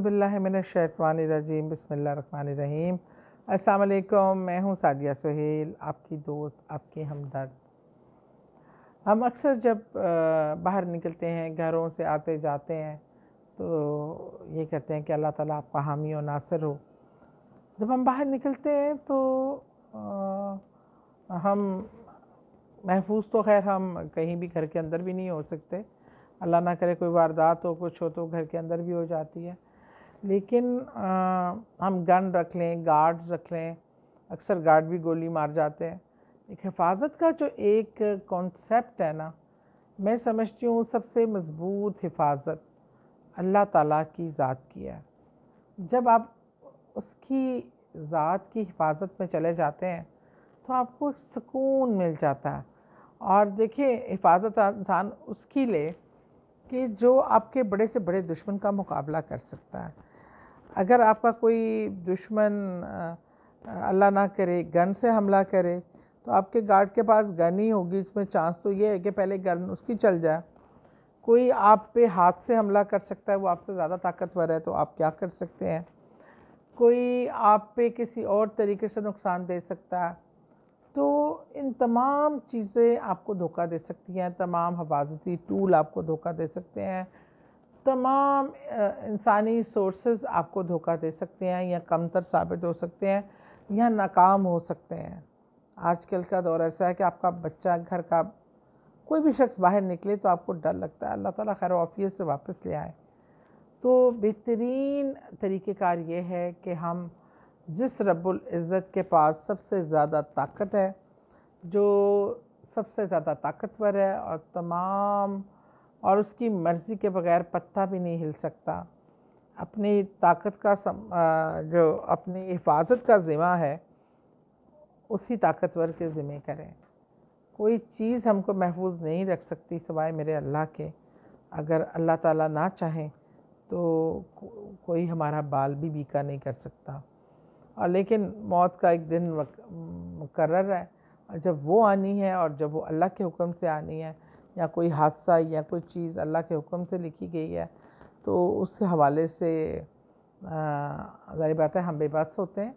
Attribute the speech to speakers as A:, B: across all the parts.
A: बिल्लाशैतवानरजीम बसमीम अल्लाम मैं हूँ सादिया सुहेल आपकी दोस्त आपकी हमदर्द हम अक्सर जब बाहर निकलते हैं घरों से आते जाते हैं तो ये कहते हैं कि अल्लाह ताला आपका हामी और नासर हो जब हम बाहर निकलते हैं तो आ, हम महफूज तो खैर हम कहीं भी घर के अंदर भी नहीं हो सकते अल्लाह ना करे कोई वारदात हो कुछ हो तो घर के अंदर भी हो जाती है लेकिन आ, हम गन रख लें गार्ड्स रख लें अक्सर गार्ड भी गोली मार जाते हैं एक हिफाजत का जो एक कॉन्सेप्ट है ना मैं समझती हूँ सबसे मज़बूत हिफाजत अल्लाह ताला की ज़ात की है जब आप उसकी ज़ात की हिफाजत में चले जाते हैं तो आपको सुकून मिल जाता है और देखिए हिफाजत इंसान उसकी ले कि जो आपके बड़े से बड़े दुश्मन का मुकाबला कर सकता है अगर आपका कोई दुश्मन अल्लाह ना करे गन से हमला करे तो आपके गार्ड के पास गन ही होगी उसमें चांस तो ये है कि पहले गन उसकी चल जाए कोई आप पे हाथ से हमला कर सकता है वो आपसे ज़्यादा ताकतवर है तो आप क्या कर सकते हैं कोई आप पे किसी और तरीके से नुकसान दे सकता है तो इन तमाम चीज़ें आपको धोखा दे सकती हैं तमाम हफाजती टूल आपको धोखा दे सकते हैं तमाम इंसानी सोर्सेज आपको धोखा दे सकते हैं या कमतर साबित हो सकते हैं या नाकाम हो सकते हैं आजकल का दौर ऐसा है कि आपका बच्चा घर का कोई भी शख्स बाहर निकले तो आपको डर लगता है अल्लाह ताला खैर ऑफियत से वापस ले आए तो बेहतरीन तरीक़ेकार ये है कि हम जिस रब्बुल इज़्ज़त के पास सबसे ज़्यादा ताकत है जो सबसे ज़्यादा ताकतवर है और तमाम और उसकी मर्ज़ी के बगैर पत्ता भी नहीं हिल सकता अपनी ताकत का सम, जो अपनी हिफाजत का ज़िम्मा है उसी ताकतवर के ज़िम्मे करें कोई चीज़ हमको महफूज नहीं रख सकती सवाए मेरे अल्लाह के अगर अल्लाह ताला ना चाहे तो को, कोई हमारा बाल भी बीका नहीं कर सकता और लेकिन मौत का एक दिन मुकर है और जब वो आनी है और जब वो अल्लाह के हुक्म से आनी है या कोई हादसा या कोई चीज़ अल्लाह के हुक्म से लिखी गई है तो उसके हवाले से ज़ाहिर बात है हम बेबस होते हैं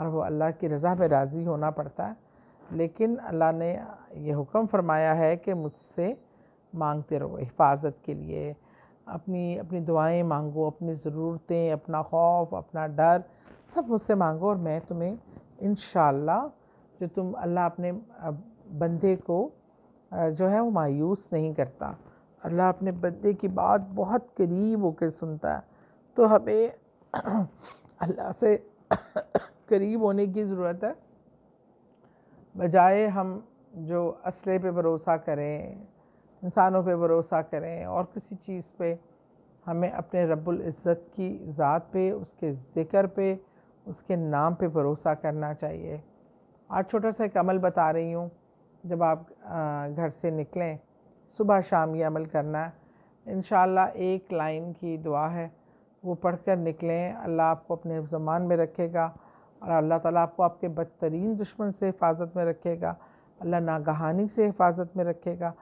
A: और वो अल्लाह की रज़ा पर राज़ी होना पड़ता है लेकिन अल्लाह ने यह हुक्म फरमाया है कि मुझसे मांगते रहो हिफाजत के लिए अपनी अपनी दुआएं मांगो अपनी ज़रूरतें अपना खौफ अपना डर सब मुझसे मांगो और मैं तुम्हें इन जो तुम अल्लाह अपने बंदे को जो है वो मायूस नहीं करता अल्लाह अपने बंदे की बात बहुत करीब होकर सुनता है तो हमें अल्लाह से करीब होने की ज़रूरत है बजाय हम जो असले पे भरोसा करें इंसानों पे भरोसा करें और किसी चीज़ पे हमें अपने रब्बुल इज़्ज़त की ज़ात पे उसके ज़िक्र पे उसके नाम पे भरोसा करना चाहिए आज छोटा सा एक अमल बता रही हूँ जब आप घर से निकलें सुबह शाम ये अमल करना है इन एक लाइन की दुआ है वो पढ़ कर निकलें अल्लाह आपको अपने जमान में रखेगा और अल्लाह ताला आपको आपके बदतरीन दुश्मन से हिफाजत में रखेगा अल्लाह नागहानी से हिफाजत में रखेगा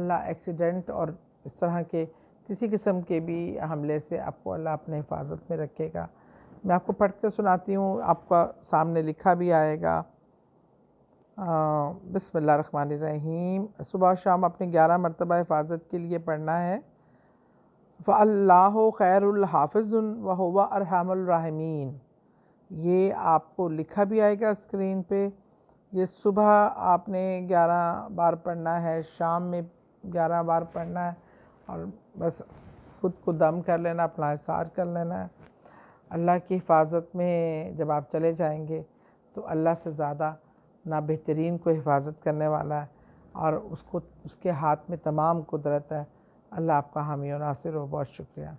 A: अल्लाह एक्सीडेंट और इस तरह के किसी किस्म के भी हमले से आपको अल्लाह अपने हिफाजत में रखेगा मैं आपको पढ़ कर सुनाती हूँ आपका सामने लिखा भी आएगा बसमीम सुबह शाम अपने ग्यारह मरतबा हिफाजत के लिए पढ़ना है व अल्ला खैरहाफ़ व हवा अरहमरहमीन ये आपको लिखा भी आएगा स्क्रीन पे ये सुबह आपने ग्यारह बार पढ़ना है शाम में ग्यारह बार पढ़ना है और बस खुद को दम कर लेना अपना इसार कर लेना है अल्लाह की हिफाजत में जब आप चले जाएंगे तो अल्लाह से ज़्यादा ना बेहतरीन को हिफाजत करने वाला है और उसको उसके हाथ में तमाम कुदरत है अल्लाह आपका हामी और नासिर हो बहुत शुक्रिया